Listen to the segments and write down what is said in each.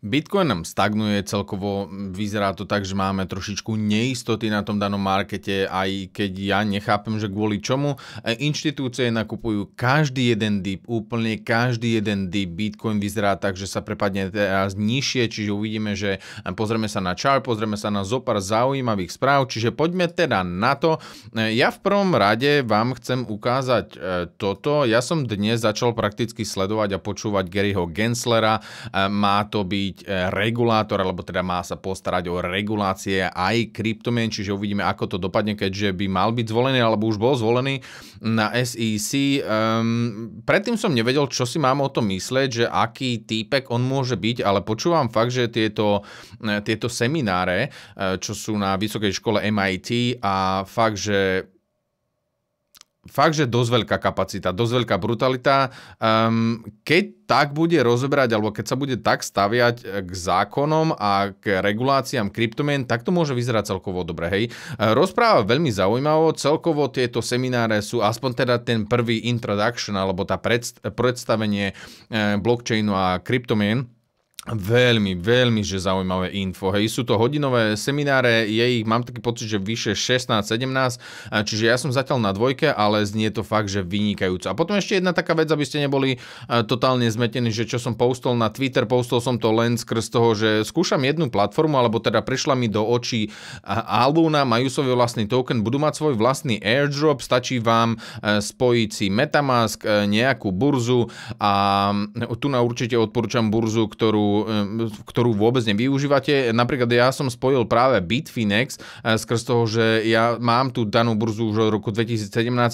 Bitcoin nám stagnuje celkovo, vyzerá to tak, že máme trošičku neistoty na tom danom markete, aj keď ja nechápem, že kvôli čomu. E, inštitúcie nakupujú každý jeden dip, úplne každý jeden dip. Bitcoin vyzerá tak, že sa prepadne teraz nižšie, čiže uvidíme, že e, pozrieme sa na čar, pozrieme sa na zopár zaujímavých správ, čiže poďme teda na to. E, ja v prvom rade vám chcem ukázať toto. Ja som dnes začal prakticky sledovať a počúvať Garyho Genslera. Má to byť byť e, regulátor, alebo teda má sa postarať o regulácie aj kryptomien, čiže uvidíme, ako to dopadne, keďže by mal byť zvolený, alebo už bol zvolený na SEC. Um, ehm, predtým som nevedel, čo si mám o tom mysleť, že aký týpek on môže byť, ale počúvam fakt, že tieto, e, tieto semináre, e, čo sú na Vysokej škole MIT a fakt, že fakt, že dosť veľká kapacita, dosť veľká brutalita. Um, keď tak bude rozebrať, alebo keď sa bude tak staviať eh, k zákonom a k reguláciám kryptomien, tak to môže vyzerať celkovo dobre. Hej. Eh, rozpráva veľmi zaujímavo, celkovo tieto semináre sú aspoň teda ten prvý introduction, alebo tá predstavenie eh, blockchainu a kryptomien Veľmi, veľmi, že zaujímavé info. Hej, sú to hodinové semináre, je ich, mám taký pocit, že vyše 16-17, čiže ja som zatiaľ na dvojke, ale znie to fakt, že vynikajúco. A potom ešte jedna taká vec, aby ste neboli e, totálne zmetení, že čo som postol na Twitter, postol som to len skrz toho, že skúšam jednu platformu, alebo teda prišla mi do očí Aluna, majú svoj vlastný token, budú mať svoj vlastný airdrop, stačí vám e, spojiť si Metamask, e, nejakú burzu a tu na určite odporúčam burzu, ktorú ktorú vôbec nevyužívate. Napríklad ja som spojil práve Bitfinex eh, skrz toho, že ja mám tú danú burzu už od roku 2017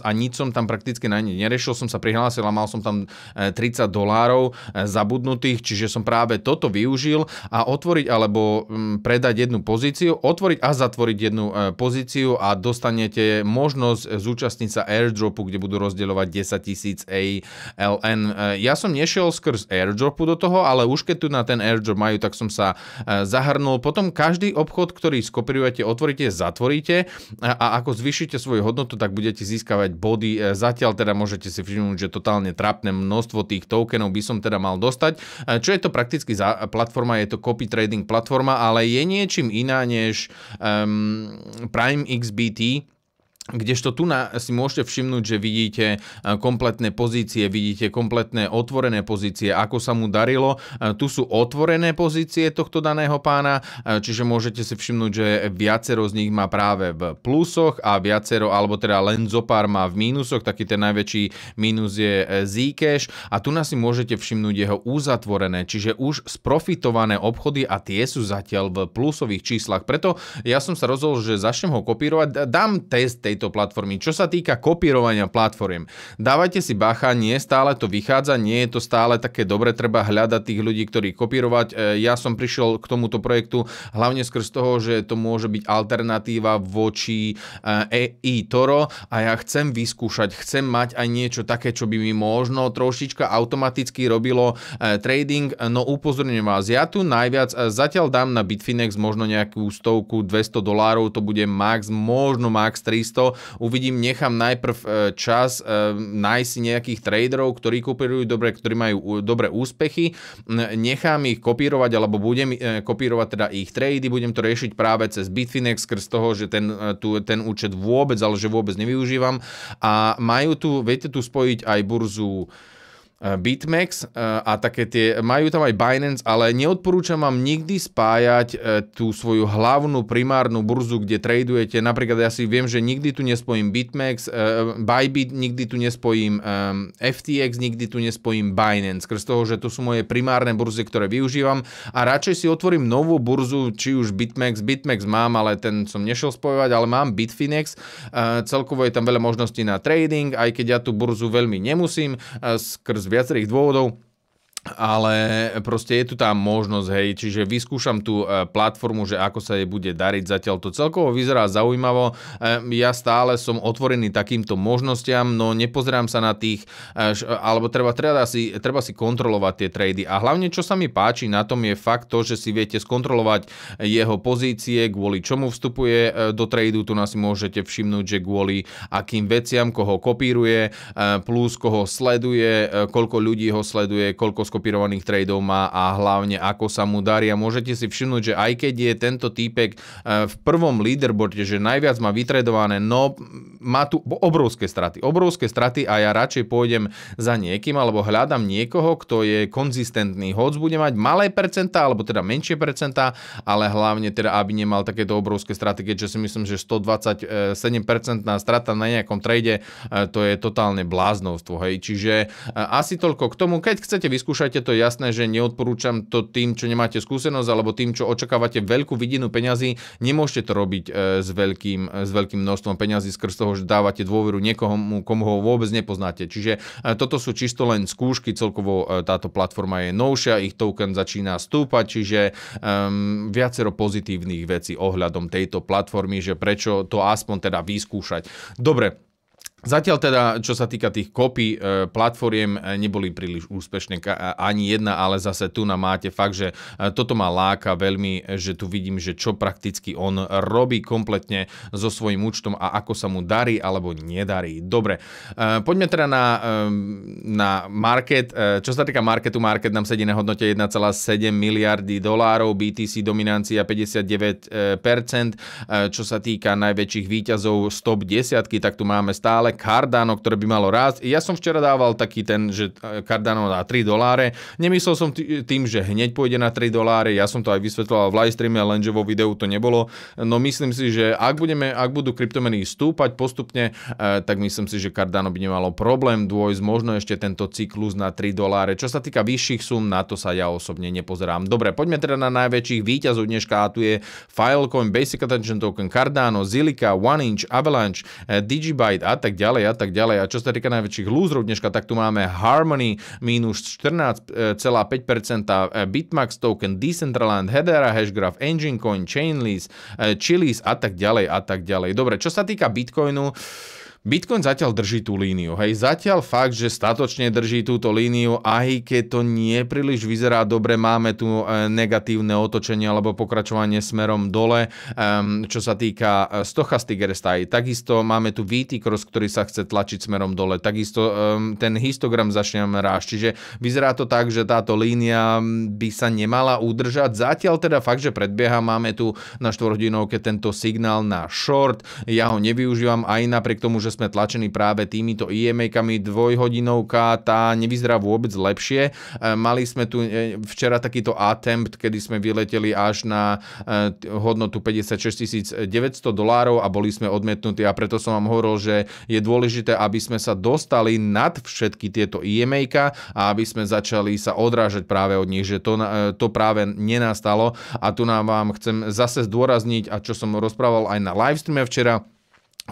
a nič som tam prakticky na ne nerešil. Som sa prihlásil a mal som tam 30 eh, dolárov eh, zabudnutých, čiže som práve toto využil a otvoriť alebo mm, predať jednu pozíciu, otvoriť a zatvoriť jednu pozíciu a dostanete možnosť zúčastniť sa airdropu, kde budú rozdielovať 10 tisíc ALN. Ja som nešiel skrz airdropu do toho, ale už keď tu na ten airdrop majú, tak som sa e, zahrnul. Potom každý obchod, ktorý skopirujete, otvoríte, zatvoríte e, a ako zvyšíte svoju hodnotu, tak budete získavať body. E, zatiaľ teda môžete si všimnúť, že totálne trápne množstvo tých tokenov by som teda mal dostať. Čo je to prakticky za platforma? Je to copy trading platforma, ale je niečím iná než um, Prime XBT, Kdežto tu na, si môžete všimnúť, že vidíte e, kompletné pozície, vidíte kompletné otvorené pozície, ako sa mu darilo. E, tu sú otvorené pozície tohto daného pána, e, čiže môžete si všimnúť, že viacero z nich má práve v plusoch a viacero, alebo teda len zopár má v mínusoch, taký ten najväčší mínus je Zcash a tu na si môžete všimnúť jeho uzatvorené, čiže už sprofitované obchody a tie sú zatiaľ v plusových číslach. Preto ja som sa rozhodol, že začnem ho kopírovať, dám test tej tejto platformy. Čo sa týka kopírovania platform, dávajte si bacha, nie stále to vychádza, nie je to stále také dobre, treba hľadať tých ľudí, ktorí kopírovať. E, ja som prišiel k tomuto projektu hlavne skrz toho, že to môže byť alternatíva voči EI Toro a ja chcem vyskúšať, chcem mať aj niečo také, čo by mi možno trošička automaticky robilo e, trading, no upozorňujem vás, ja tu najviac e, zatiaľ dám na Bitfinex možno nejakú stovku, 200 dolárov, to bude max, možno max 300, uvidím, nechám najprv e, čas e, nájsť nejakých traderov, ktorí kopírujú dobre, ktorí majú e, dobré úspechy, nechám ich kopírovať alebo budem kopírovať teda ich trady, budem to riešiť práve cez Bitfinex, skrz toho, že ten, tu, ten účet vôbec, ale že vôbec nevyužívam a majú tu, viete tu spojiť aj burzu Eh, BitMEX eh, a také tie, majú tam aj Binance, ale neodporúčam vám nikdy spájať eh, tú svoju hlavnú primárnu burzu, kde tradujete. Napríklad ja si viem, že nikdy tu nespojím BitMEX, Bybit, nikdy tu nespojím FTX, nikdy tu nespojím Binance, Krz toho, že to sú moje primárne burzy, ktoré využívam a radšej si otvorím novú burzu, či už BitMEX, BitMEX mám, ale ten som nešiel spojovať, ale mám Bitfinex, celkovo je tam veľa možností na trading, aj keď ja tú burzu veľmi nemusím, skrz viacerých dôvodov ale proste je tu tá možnosť, hej, čiže vyskúšam tú e, platformu, že ako sa jej bude dariť, zatiaľ to celkovo vyzerá zaujímavo, e, ja stále som otvorený takýmto možnostiam, no nepozerám sa na tých, e, alebo treba, treba, si, treba si kontrolovať tie trady a hlavne čo sa mi páči na tom je fakt to, že si viete skontrolovať jeho pozície, kvôli čomu vstupuje do tradu, tu nás si môžete všimnúť, že kvôli akým veciam, koho kopíruje, plus koho sleduje, koľko ľudí ho sleduje, koľko skopírovaných tradeov má a hlavne ako sa mu darí. A môžete si všimnúť, že aj keď je tento týpek e, v prvom leaderboarde, že najviac má vytredované, no má tu obrovské straty. Obrovské straty a ja radšej pôjdem za niekým alebo hľadám niekoho, kto je konzistentný. Hoc bude mať malé percentá, alebo teda menšie percentá, ale hlavne teda, aby nemal takéto obrovské straty, keďže si myslím, že 127% strata na nejakom trade e, to je totálne bláznovstvo. Hej. Čiže e, asi toľko k tomu. Keď chcete vyskúšať skúšajte to, jasné, že neodporúčam to tým, čo nemáte skúsenosť, alebo tým, čo očakávate veľkú vidinu peňazí, nemôžete to robiť e, s veľkým, e, s veľkým množstvom peňazí skrz toho, že dávate dôveru niekomu, komu ho vôbec nepoznáte. Čiže e, toto sú čisto len skúšky, celkovo táto platforma je novšia, ich token začína stúpať, čiže um, viacero pozitívnych vecí ohľadom tejto platformy, že prečo to aspoň teda vyskúšať. Dobre, Zatiaľ teda, čo sa týka tých kopí e, platformiem, e, neboli príliš úspešné ani jedna, ale zase tu na máte fakt, že e, toto ma láka veľmi, že tu vidím, že čo prakticky on robí kompletne so svojím účtom a ako sa mu darí alebo nedarí. Dobre, poďme teda na, na market. Čo sa týka marketu, market nám sedí na hodnote 1,7 miliardy dolárov, BTC dominancia 59%, čo sa týka najväčších výťazov z top 10, tak tu máme stále ale Cardano, ktoré by malo rásť. Ja som včera dával taký ten, že e, Cardano dá 3 doláre. Nemyslel som tým, že hneď pôjde na 3 doláre. Ja som to aj vysvetloval v livestreame, lenže vo videu to nebolo. No myslím si, že ak, budeme, ak budú kryptomeny stúpať postupne, e, tak myslím si, že Cardano by nemalo problém dôjsť možno ešte tento cyklus na 3 doláre. Čo sa týka vyšších sum, na to sa ja osobne nepozerám. Dobre, poďme teda na najväčších výťazov dneška a tu je Filecoin, Basic Attention Token, Cardano, Zilliqa, One Inch, Avalanche, e, Digibyte a tak ďalej a tak ďalej. A čo sa týka najväčších lúzrov dneška, tak tu máme Harmony minus 14,5%, e, e, Bitmax token, Decentraland, Hedera, Hashgraph, Engine Coin, Chainlist, e, Chili's a tak ďalej a tak ďalej. Dobre, čo sa týka Bitcoinu, Bitcoin zatiaľ drží tú líniu, hej, zatiaľ fakt, že statočne drží túto líniu, aj keď to nie príliš vyzerá dobre, máme tu e, negatívne otočenie alebo pokračovanie smerom dole, čo sa týka e, stochastic RSI, takisto máme tu VT cross, ktorý sa chce tlačiť smerom dole, takisto ten histogram začne rášť, čiže vyzerá to tak, že táto línia by sa nemala udržať, zatiaľ teda fakt, že predbieha, máme tu na štvorhodinovke tento signál na short, ja ho nevyužívam aj napriek tomu, že sme tlačení práve týmito IMA-kami, dvojhodinovka, tá nevyzerá vôbec lepšie. E, mali sme tu e, včera takýto attempt, kedy sme vyleteli až na e, hodnotu 56 900 dolárov a boli sme odmietnutí a preto som vám hovoril, že je dôležité, aby sme sa dostali nad všetky tieto ima a aby sme začali sa odrážať práve od nich, že to, to práve nenastalo a tu nám vám chcem zase zdôrazniť a čo som rozprával aj na livestreame včera,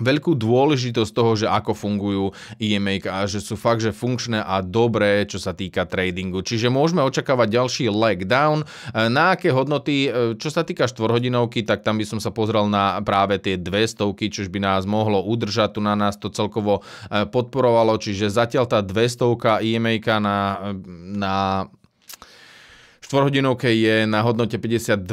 veľkú dôležitosť toho, že ako fungujú EMA a že sú fakt, že funkčné a dobré, čo sa týka tradingu. Čiže môžeme očakávať ďalší leg down. E, na aké hodnoty, e, čo sa týka štvorhodinovky, tak tam by som sa pozrel na práve tie dve stovky, čož by nás mohlo udržať, tu na nás to celkovo e, podporovalo, čiže zatiaľ tá stovka EMA na, na Štvorhodinovke je na hodnote 52 300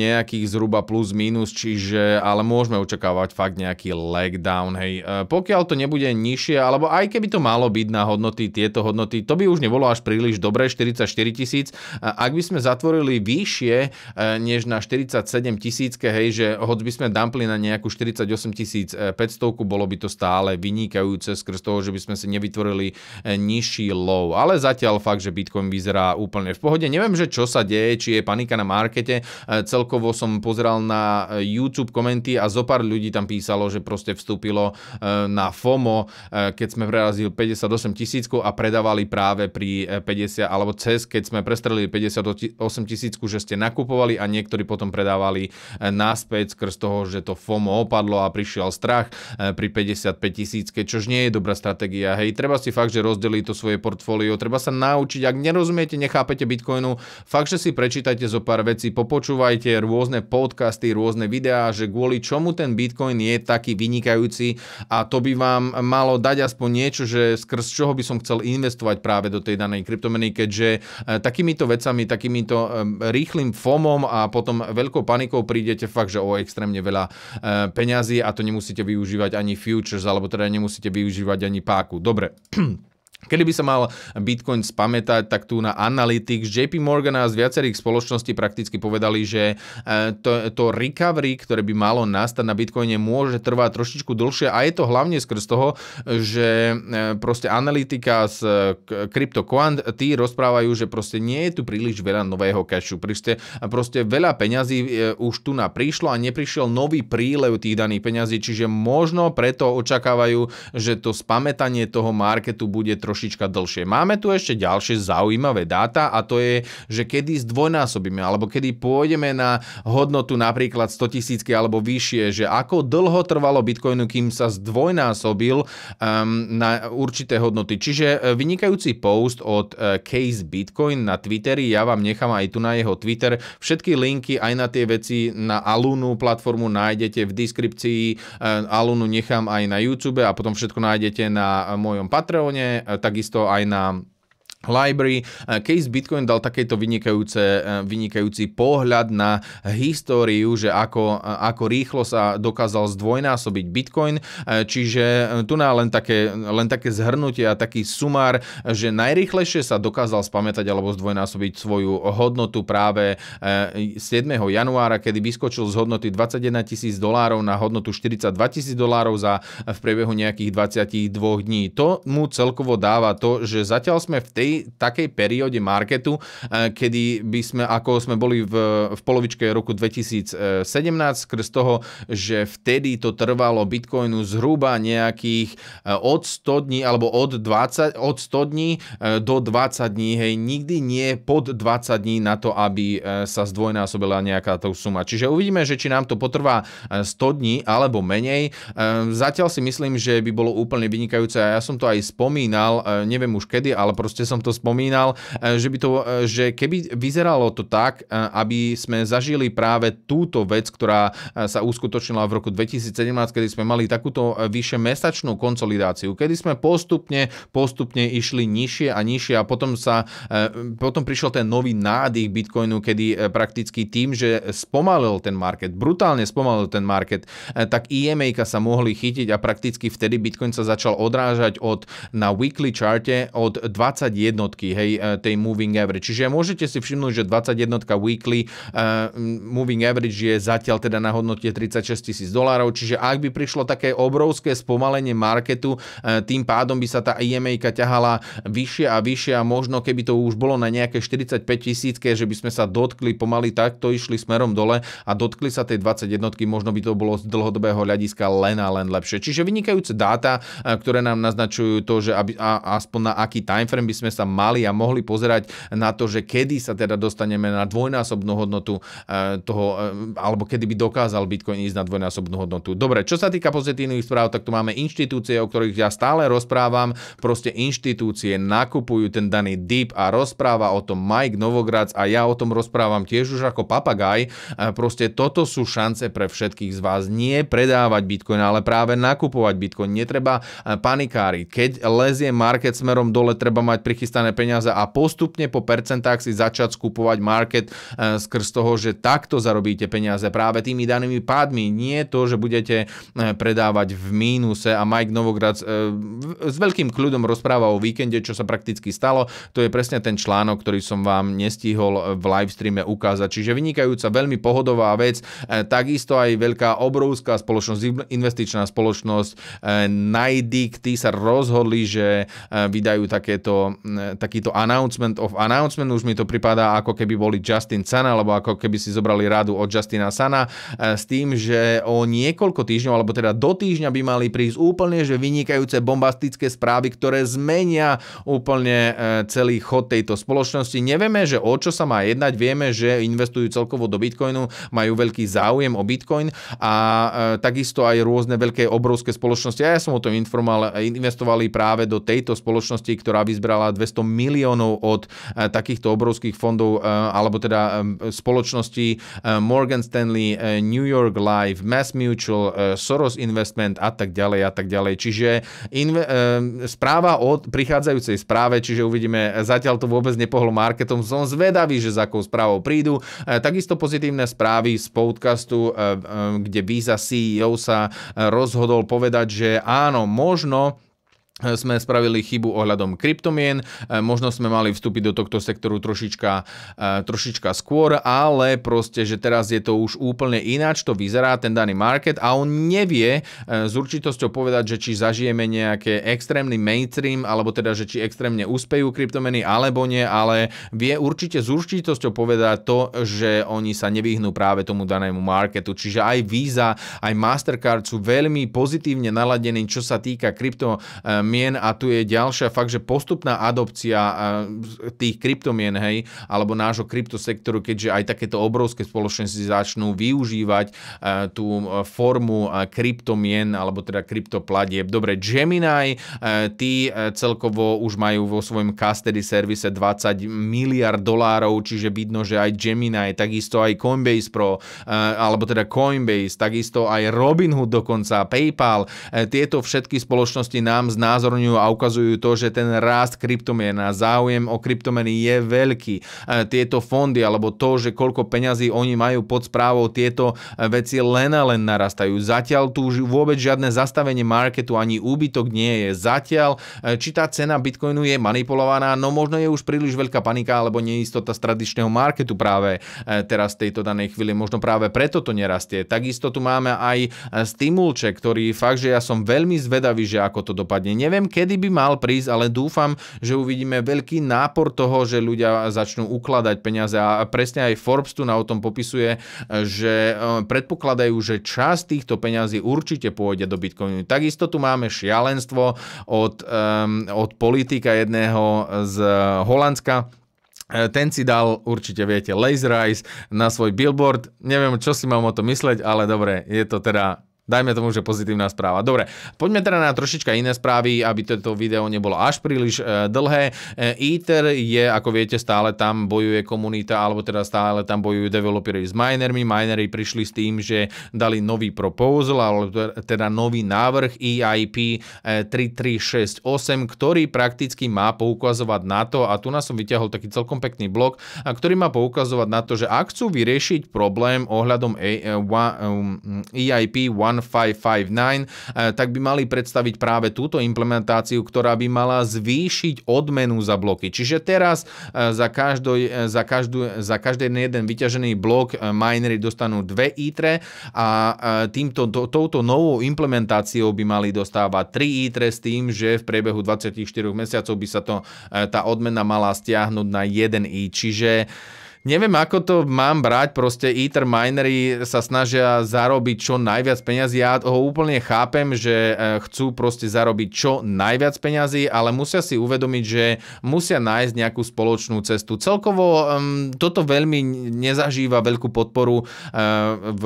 nejakých zhruba plus minus, čiže ale môžeme očakávať fakt nejaký leg down, hej. E, pokiaľ to nebude nižšie, alebo aj keby to malo byť na hodnoty, tieto hodnoty, to by už nebolo až príliš dobré, 44 tisíc. E, ak by sme zatvorili vyššie e, než na 47 tisícke, hej, že hoď by sme dumpli na nejakú 48 tisíc 500, bolo by to stále vynikajúce skrz toho, že by sme si nevytvorili nižší low. Ale zatiaľ fakt, že Bitcoin vyzerá úplne v pohode pravde neviem, že čo sa deje, či je panika na markete. E, celkovo som pozeral na e, YouTube komenty a zo pár ľudí tam písalo, že proste vstúpilo e, na FOMO, keď sme prerazili 58 tisícku a predávali práve pri 50, alebo cez, keď sme prestrelili 58 tisícku, že ste nakupovali a niektorí potom predávali náspäť skrz toho, že to FOMO opadlo a prišiel strach pri 55 tisícke, čož nie je dobrá stratégia. Hej, treba si fakt, že rozdeliť to svoje portfólio, treba sa naučiť, ak nerozumiete, nechápete Bitcoin, Bitcoinu. Fakt, že si prečítajte zo pár vecí, popočúvajte rôzne podcasty, rôzne videá, že kvôli čomu ten Bitcoin je taký vynikajúci a to by vám malo dať aspoň niečo, že skrz čoho by som chcel investovať práve do tej danej kryptomeny, keďže eh, takýmito vecami, takýmito rýchlým FOMom a potom veľkou panikou prídete fakt, že o extrémne veľa eh, peňazí a to nemusíte využívať ani futures, alebo teda nemusíte využívať ani páku. Dobre. Kedy by sa mal Bitcoin spamätať, tak tu na Analytics JP Morgana z viacerých spoločností prakticky povedali, že e, to, to recovery, ktoré by malo nastať na Bitcoine, môže trvať trošičku dlhšie a je to hlavne skrz toho, že e, proste analytika z e, CryptoQuant, tí rozprávajú, že proste nie je tu príliš veľa nového cashu. Proste, proste veľa peňazí už tu na prišlo a neprišiel nový prílev tých daných peňazí, čiže možno preto očakávajú, že to spametanie toho marketu bude trošička dlhšie. Máme tu ešte ďalšie zaujímavé dáta a to je, že kedy zdvojnásobíme alebo kedy pôjdeme na hodnotu napríklad 100 tisícky alebo vyššie, že ako dlho trvalo Bitcoinu, kým sa zdvojnásobil um, na určité hodnoty. Čiže e, vynikajúci post od e, Case Bitcoin na Twitteri, ja vám nechám aj tu na jeho Twitter. Všetky linky aj na tie veci na Alunu platformu nájdete v deskripcii. E, Alunu nechám aj na YouTube a potom všetko nájdete na mojom Patreone takisto aj na Library. E, Case Bitcoin dal takéto vynikajúce, e, vynikajúci pohľad na históriu, že ako, e, ako rýchlo sa dokázal zdvojnásobiť Bitcoin. Čiže tu na len také, len také zhrnutie a taký sumár, že najrýchlejšie sa dokázal spamätať alebo zdvojnásobiť svoju hodnotu práve 7. januára, kedy vyskočil z hodnoty 21 tisíc dolárov na hodnotu 42 tisíc dolárov za v priebehu nejakých 22 dní. To mu celkovo dáva to, že zatiaľ sme v tej takej perióde marketu, e, kedy by sme, ako sme boli v, v polovičke roku 2017, skres toho, že vtedy to trvalo Bitcoinu zhruba nejakých e, od 100 dní, alebo od, 20, od 100 dní e, do 20 dní, hej, nikdy nie pod 20 dní na to, aby sa zdvojnásobila nejaká tá suma. Čiže uvidíme, že či nám to potrvá 100 dní alebo menej. Zatiaľ si myslím, že by bolo úplne vynikajúce a ja som to aj spomínal, neviem už kedy, ale proste som som to spomínal, e, že, by to, e, že keby vyzeralo to tak, e, aby sme zažili práve túto vec, ktorá sa uskutočnila v roku 2017, kedy sme mali takúto vyše mesačnú konsolidáciu, kedy sme postupne, postupne išli nižšie a nižšie a potom, sa, potom prišiel ten nový nádych Bitcoinu, kedy prakticky tým, že spomalil ten market, brutálne spomalil ten market, tak EMA sa mohli chytiť a prakticky vtedy Bitcoin sa začal odrážať od, na weekly charte od 21 jednotky, hej, e, tej moving average. Čiže môžete si všimnúť, že 21 weekly uh, moving average je zatiaľ teda na hodnote 36 tisíc dolárov, čiže ak by prišlo také obrovské spomalenie marketu, uh, tým pádom by sa tá EMA ťahala vyššie a vyššie a možno keby to už bolo na nejaké 45 tisíc, že by sme sa dotkli pomaly takto, išli smerom dole a dotkli sa tej 21 možno by to bolo z dlhodobého hľadiska len a len lepšie. Čiže vynikajúce dáta, ktoré nám naznačujú to, že aby, a, aspoň na aký timeframe by sme sa mali a mohli pozerať na to, že kedy sa teda dostaneme na dvojnásobnú hodnotu e, toho, e, alebo kedy by dokázal Bitcoin ísť na dvojnásobnú hodnotu. Dobre, čo sa týka pozitívnych správ, tak tu máme inštitúcie, o ktorých ja stále rozprávam. Proste inštitúcie nakupujú ten daný dip a rozpráva o tom Mike Novogradz a ja o tom rozprávam tiež už ako papagaj. E, proste toto sú šance pre všetkých z vás. Nie predávať Bitcoin, ale práve nakupovať Bitcoin. Netreba panikári. Keď lezie market smerom dole, treba mať prichystané nachystané peniaze a postupne po percentách si začať skúpovať market eh, skrz toho, že takto zarobíte peniaze práve tými danými pádmi. Nie to, že budete eh, predávať v mínuse a Mike Novograd eh, s veľkým kľudom rozpráva o víkende, čo sa prakticky stalo. To je presne ten článok, ktorý som vám nestihol v livestreame ukázať. Čiže vynikajúca, veľmi pohodová vec. Takisto aj veľká obrovská spoločnosť, investičná spoločnosť Najdik, tí sa rozhodli, že vydajú takéto mm, E, takýto announcement of announcement, už mi to pripadá ako keby boli Justin Sana, alebo ako keby si zobrali radu od Justina Sana e, s tým, že o niekoľko týždňov, alebo teda do týždňa by mali prísť úplne, že vynikajúce bombastické správy, ktoré zmenia úplne e, celý chod tejto spoločnosti. Nevieme, že o čo sa má jednať, vieme, že investujú celkovo do Bitcoinu, majú veľký záujem o Bitcoin a takisto aj rôzne veľké obrovské spoločnosti. A ja som o tom informoval, investovali práve do tejto spoločnosti, ktorá vyzbrala 200 200 miliónov od e, takýchto obrovských fondov e, alebo teda e, spoločností Morgan Stanley, New York Life, Mass Mutual, Soros Investment a tak ďalej a tak ďalej. Čiže inve- správa od prichádzajúcej správe, čiže uvidíme, zatiaľ to vôbec nepohlo marketom. Som zvedavý, že za akou správou prídu. Takisto pozitívne správy z podcastu, kde Visa CEO sa rozhodol povedať, že áno, možno sme spravili chybu ohľadom kryptomien, e, možno sme mali vstúpiť do tohto sektoru trošička, e, trošička skôr, ale proste, že teraz je to už úplne ináč, to vyzerá ten daný market a on nevie e, s určitosťou povedať, že či zažijeme nejaké extrémny mainstream, alebo teda, že či extrémne úspejú kryptomeny, alebo nie, ale vie určite s určitosťou povedať to, že oni sa nevyhnú práve tomu danému marketu. Čiže aj Visa, aj Mastercard sú veľmi pozitívne naladení, čo sa týka krypto mien a tu je ďalšia fakt, že postupná adopcia tých kryptomien, hej, alebo nášho kryptosektoru, keďže aj takéto obrovské spoločnosti začnú využívať tú e, formu kryptomien, alebo teda kryptopladieb. Dobre, Gemini, e, tí e, celkovo už majú vo svojom custody servise 20 miliard dolárov, čiže vidno, že aj Gemini, takisto aj Coinbase Pro, alebo teda Coinbase, takisto aj Robinhood dokonca, PayPal, tieto všetky spoločnosti nám z znázorňujú a ukazujú to, že ten rast kryptomien a záujem o kryptomeny je veľký. E, tieto fondy alebo to, že koľko peňazí oni majú pod správou, tieto e, veci len a len narastajú. Zatiaľ tu už vôbec žiadne zastavenie marketu ani úbytok nie je. Zatiaľ e, či tá cena Bitcoinu je manipulovaná, no možno je už príliš veľká panika alebo neistota z tradičného marketu práve teraz v tejto danej chvíli. Možno práve preto to nerastie. Takisto tu máme aj stimulček, ktorý fakt, že ja som veľmi zvedavý, že ako to dopadne. Neviem, kedy by mal prísť, ale dúfam, že uvidíme veľký nápor toho, že ľudia začnú ukladať peniaze a presne aj Forbes tu na o tom popisuje, že e, predpokladajú, že čas týchto peňazí určite pôjde do Bitcoinu. Takisto tu máme šialenstvo od, um, od politika jedného z Holandska, e, ten si dal, určite viete, Laser Eyes na svoj billboard. Neviem, čo si mám o to mysleť, ale dobre, je to teda Dajme tomu, že pozitívna správa. Dobre, poďme teda na trošička iné správy, aby toto video nebolo až príliš e, dlhé. Ether je, ako viete, stále tam bojuje komunita, alebo teda stále tam bojujú developeri s minermi. Minery prišli s tým, že dali nový proposal, alebo teda nový návrh EIP 3368, e, ktorý prakticky má poukazovať na to, a tu nás som vyťahol taký celkom pekný blok, a ktorý má poukazovať na to, že ak chcú vyriešiť problém ohľadom EIP e, um, 1 1559, e, tak by mali predstaviť práve túto implementáciu, ktorá by mala zvýšiť odmenu za bloky. Čiže teraz e, za, každoj, e, za, každú, za každý jeden vyťažený blok minery dostanú 2 ITRE a týmto, to, touto novou implementáciou by mali dostávať 3 ITRE s tým, že v priebehu 24 mesiacov by sa to, tá odmena mala stiahnuť na 1 I. Čiže neviem, ako to mám brať, proste Ether minery sa snažia zarobiť čo najviac peňazí. Ja ho úplne chápem, že eh, chcú proste zarobiť čo najviac peňazí, ale musia si uvedomiť, že musia nájsť nejakú spoločnú cestu. Celkovo um, toto veľmi nezažíva veľkú podporu uh, v,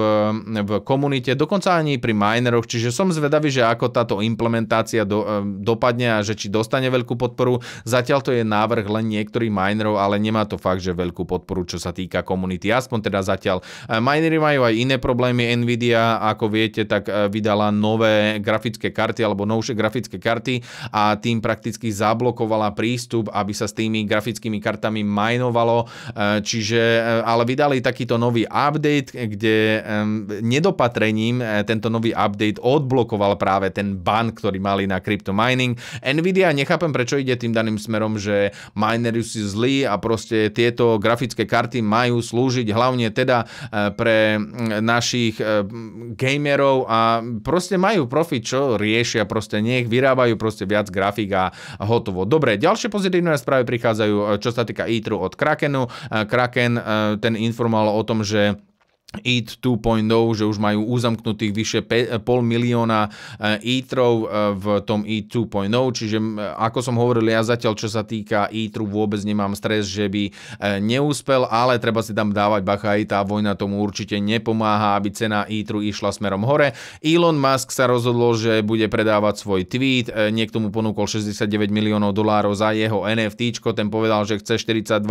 v komunite, dokonca ani pri mineroch, čiže som zvedavý, že ako táto implementácia do, eh, dopadne a že či dostane veľkú podporu. Zatiaľ to je návrh len niektorých minerov, ale nemá to fakt, že veľkú podporu čo sa týka komunity. Aspoň teda zatiaľ. E, minery majú aj iné problémy. Nvidia, ako viete, tak e, vydala nové grafické karty alebo novšie grafické karty a tým prakticky zablokovala prístup, aby sa s tými grafickými kartami minovalo, e, Čiže, ale vydali takýto nový update, kde nedopatrením tento nový update odblokoval práve ten ban, ktorý mali na Mining. Nvidia, nechápem prečo ide tým daným smerom, že minery sú zlí a proste tieto grafické karty karty majú slúžiť hlavne teda e, pre našich e, gamerov a proste majú profit, čo riešia, proste nech vyrábajú proste viac grafik a hotovo. Dobre, ďalšie pozitívne správy prichádzajú, e, čo sa týka e od Krakenu. Kraken ten informoval o tom, že ETH 2.0, že už majú uzamknutých vyše pol milióna e, EATrov e, v tom ETH 2.0, čiže ako som hovoril, ja zatiaľ čo sa týka EATru vôbec nemám stres, že by e, neúspel, ale treba si tam dávať bacha aj tá vojna tomu určite nepomáha, aby cena EATru išla smerom hore. Elon Musk sa rozhodol, že bude predávať svoj tweet, niekto mu ponúkol 69 miliónov dolárov za jeho NFT, ten povedal, že chce 42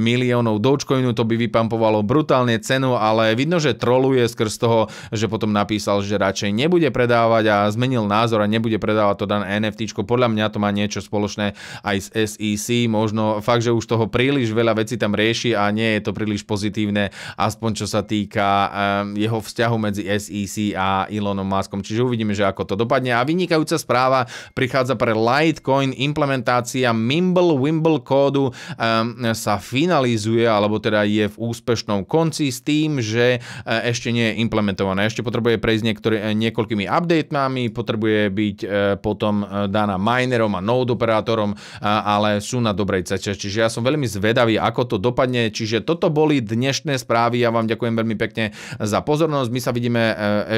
miliónov dočkojnú, to by vypampovalo brutálne cenu, ale vidno, že troluje skrz toho, že potom napísal, že radšej nebude predávať a zmenil názor a nebude predávať to dané NFT. Podľa mňa to má niečo spoločné aj s SEC. Možno fakt, že už toho príliš veľa vecí tam rieši a nie je to príliš pozitívne, aspoň čo sa týka ehm, jeho vzťahu medzi SEC a Elonom Muskom. Čiže uvidíme, že ako to dopadne. A vynikajúca správa prichádza pre Litecoin implementácia Mimble Wimble kódu ehm, sa finalizuje, alebo teda je v úspešnom konci s tým, že E, ešte nie je implementované. Ešte potrebuje prejsť niektorý, e, niekoľkými updatemami, potrebuje byť e, potom daná minerom a node operátorom, ale sú na dobrej ceste. Čiže ja som veľmi zvedavý, ako to dopadne. Čiže toto boli dnešné správy. Ja vám ďakujem veľmi pekne za pozornosť. My sa vidíme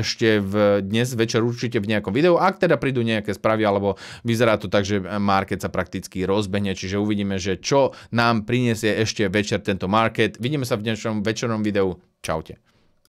ešte v dnes večer určite v nejakom videu. Ak teda prídu nejaké správy, alebo vyzerá to tak, že market sa prakticky rozbehne, čiže uvidíme, že čo nám priniesie ešte večer tento market. Vidíme sa v dnešnom večernom videu. Čaute.